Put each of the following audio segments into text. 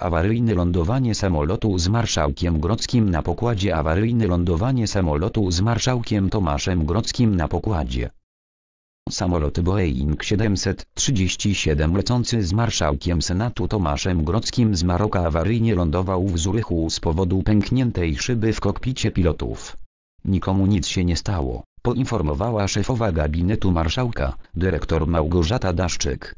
Awaryjne lądowanie samolotu z marszałkiem Grockim na pokładzie Awaryjne lądowanie samolotu z marszałkiem Tomaszem Grockim na pokładzie Samolot Boeing 737 lecący z marszałkiem Senatu Tomaszem Grockim z Maroka awaryjnie lądował w Zurychu z powodu pękniętej szyby w kokpicie pilotów. Nikomu nic się nie stało, poinformowała szefowa gabinetu marszałka, dyrektor Małgorzata Daszczyk.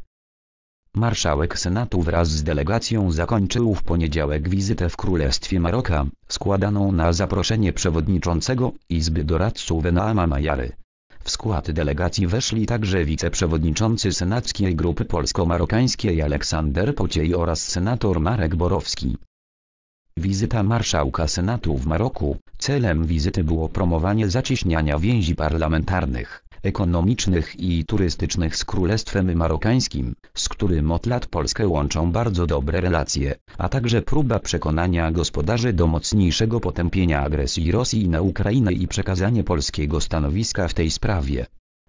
Marszałek Senatu wraz z delegacją zakończył w poniedziałek wizytę w Królestwie Maroka, składaną na zaproszenie przewodniczącego Izby Doradców Enaama Majary. W skład delegacji weszli także wiceprzewodniczący Senackiej Grupy Polsko-Marokańskiej Aleksander Pociej oraz senator Marek Borowski. Wizyta marszałka Senatu w Maroku, celem wizyty było promowanie zacieśniania więzi parlamentarnych ekonomicznych i turystycznych z Królestwem Marokańskim, z którym od lat Polskę łączą bardzo dobre relacje, a także próba przekonania gospodarzy do mocniejszego potępienia agresji Rosji na Ukrainę i przekazanie polskiego stanowiska w tej sprawie.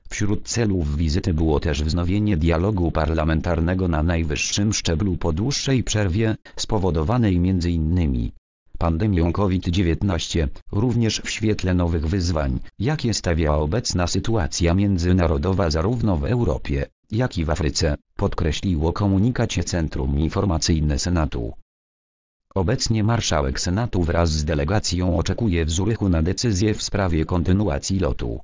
Wśród celów wizyty było też wznowienie dialogu parlamentarnego na najwyższym szczeblu po dłuższej przerwie, spowodowanej m.in pandemią COVID-19, również w świetle nowych wyzwań, jakie stawiała obecna sytuacja międzynarodowa zarówno w Europie, jak i w Afryce, podkreśliło komunikacie Centrum Informacyjne Senatu. Obecnie marszałek Senatu wraz z delegacją oczekuje w Zurychu na decyzję w sprawie kontynuacji lotu.